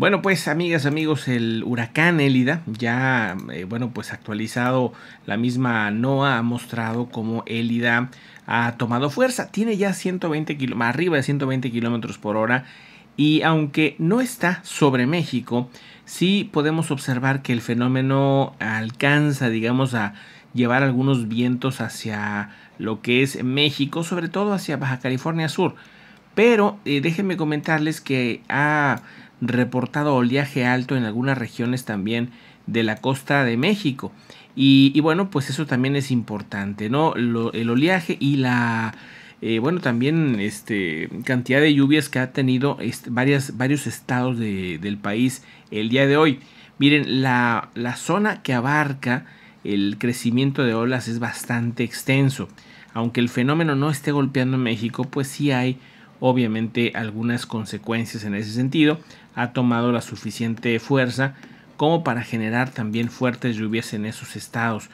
Bueno, pues amigas, amigos, el huracán Élida, ya, eh, bueno, pues actualizado, la misma NOAA ha mostrado cómo Élida ha tomado fuerza. Tiene ya 120 kilómetros, arriba de 120 kilómetros por hora. Y aunque no está sobre México, sí podemos observar que el fenómeno alcanza, digamos, a llevar algunos vientos hacia lo que es México, sobre todo hacia Baja California Sur. Pero eh, déjenme comentarles que ha reportado oleaje alto en algunas regiones también de la costa de México. Y, bueno, pues eso también es importante, ¿no? el oleaje y la... Eh, bueno, también este, cantidad de lluvias que ha tenido varias, varios estados de, del país el día de hoy. Miren, la, la zona que abarca el crecimiento de olas es bastante extenso. Aunque el fenómeno no esté golpeando México, pues sí hay obviamente algunas consecuencias en ese sentido. Ha tomado la suficiente fuerza como para generar también fuertes lluvias en esos estados.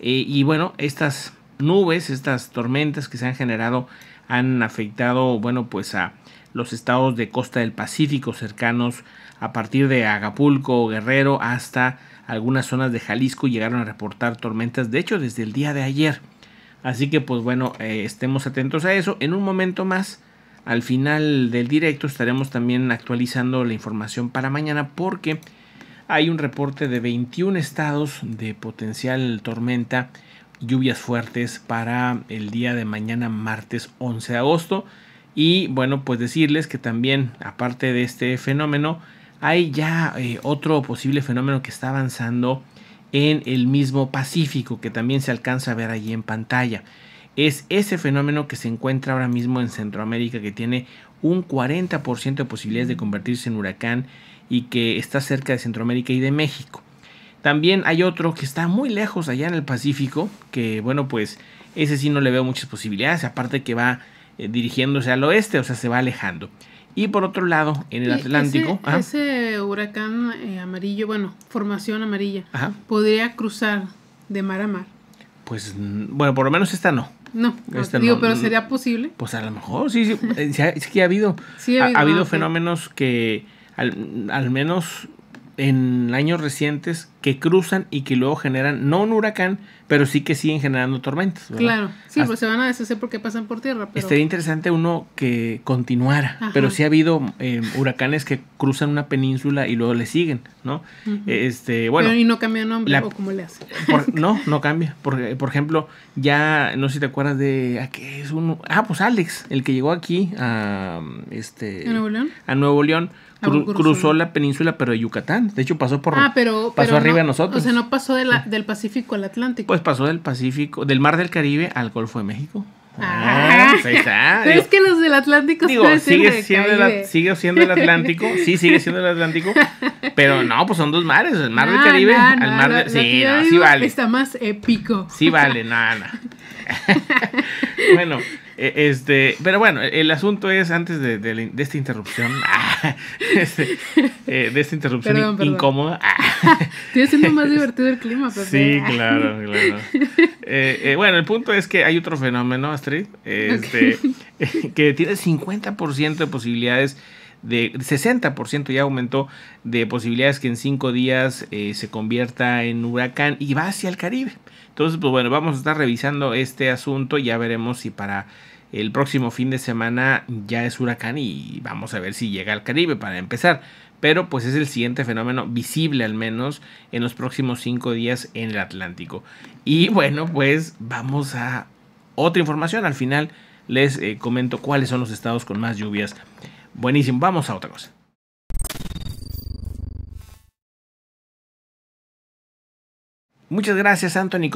Eh, y bueno, estas nubes, estas tormentas que se han generado han afectado, bueno, pues a los estados de costa del Pacífico cercanos a partir de Acapulco, Guerrero, hasta algunas zonas de Jalisco llegaron a reportar tormentas, de hecho desde el día de ayer. Así que pues bueno, eh, estemos atentos a eso. En un momento más al final del directo estaremos también actualizando la información para mañana porque hay un reporte de 21 estados de potencial tormenta, lluvias fuertes para el día de mañana martes 11 de agosto. Y bueno, pues decirles que también, aparte de este fenómeno, hay ya eh, otro posible fenómeno que está avanzando en el mismo Pacífico, que también se alcanza a ver allí en pantalla es ese fenómeno que se encuentra ahora mismo en Centroamérica, que tiene un 40% de posibilidades de convertirse en huracán y que está cerca de Centroamérica y de México. También hay otro que está muy lejos allá en el Pacífico, que bueno, pues ese sí no le veo muchas posibilidades, aparte que va eh, dirigiéndose al oeste, o sea, se va alejando. Y por otro lado, en el Atlántico. Ese, huracán eh, amarillo, bueno, formación amarilla, podría cruzar de mar a mar. Pues, bueno, por lo menos esta no. No, este, digo, pero ¿sería posible? Pues a lo mejor, sí, sí, es eh, que ha habido, ha habido, fenómenos que al, menos en años recientes que cruzan y que luego generan, no un huracán, pero sí que siguen generando tormentas. Claro, sí, pues se van a deshacer porque pasan por tierra. Pero... Estaría interesante uno que continuara, pero sí ha habido eh, huracanes que cruzan una península y luego le siguen, ¿no? E, este, bueno, y no cambia nombre o cómo le hace. no, no cambia. porque, por ejemplo, ya, no sé si te acuerdas de, ¿a ah, qué es uno? Ah, pues Alex, el que llegó aquí a, este, ¿A Nuevo León. A Nuevo León. Ah, cruzó la península, pero de Yucatán. De hecho, pasó por. Ah, pero, nosotros. O sea, no pasó del Pacífico al Atlántico. Pues pasó del Pacífico, del Mar del Caribe al Golfo de México. Ah, ah pues Pero es que los del Atlántico digo, sigue siendo, el Atlántico, sí, sigue siendo el Atlántico, pero no, pues son dos mares, el mar del Caribe, no, mar del, sí, no, sí vale. Está más épico. Sí vale, nada. bueno, e, este, pero bueno, el asunto es antes de, de esta interrupción. Eh, de esta interrupción incómoda. Estoy haciendo más divertido el clima, Sí, claro, eh, eh, bueno, el punto es que hay otro fenómeno, Astrid, este, que tiene 50% de posibilidades de 60% ya aumentó de posibilidades que en cinco días se convierta en huracán y va hacia el Caribe. Entonces, pues bueno, vamos a estar revisando este asunto, y ya veremos si para el próximo fin de semana ya es huracán y vamos a ver si llega al Caribe para empezar. Pero pues es el siguiente fenómeno visible al menos en los próximos cinco días en el Atlántico. Y bueno, pues vamos a otra información. Al final les eh, comento cuáles son los estados con más lluvias. Buenísimo, vamos a otra cosa. Muchas gracias Anthony.